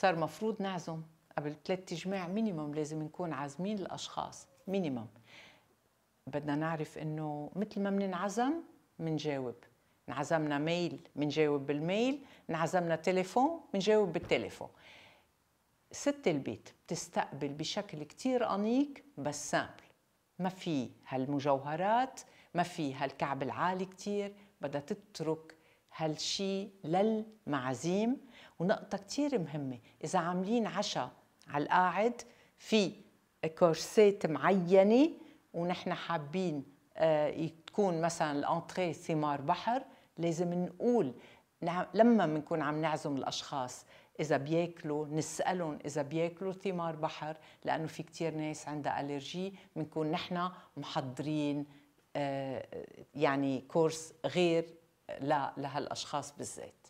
صار مفروض نعزم قبل ثلاث تجماع مينيموم لازم نكون عازمين الاشخاص مينيموم بدنا نعرف انه مثل ما بننعزم منجاوب انعزمنا ميل منجاوب بالميل انعزمنا تليفون منجاوب بالتليفون ست البيت بتستقبل بشكل كتير أنيق بس سامبل ما في هالمجوهرات ما في هالكعب العالي كتير بدها تترك هالشي للمعازيم ونقطة كتير مهمة إذا عاملين عشاء على القاعد في كورسات معينة ونحن حابين تكون آه، مثلا الانتري ثمار بحر لازم نقول نعم، لما بنكون عم نعزم الاشخاص اذا بياكلوا نسالهم اذا بياكلوا ثمار بحر لانه في كثير ناس عندها الرجي بنكون نحن محضرين آه، يعني كورس غير لهالاشخاص بالذات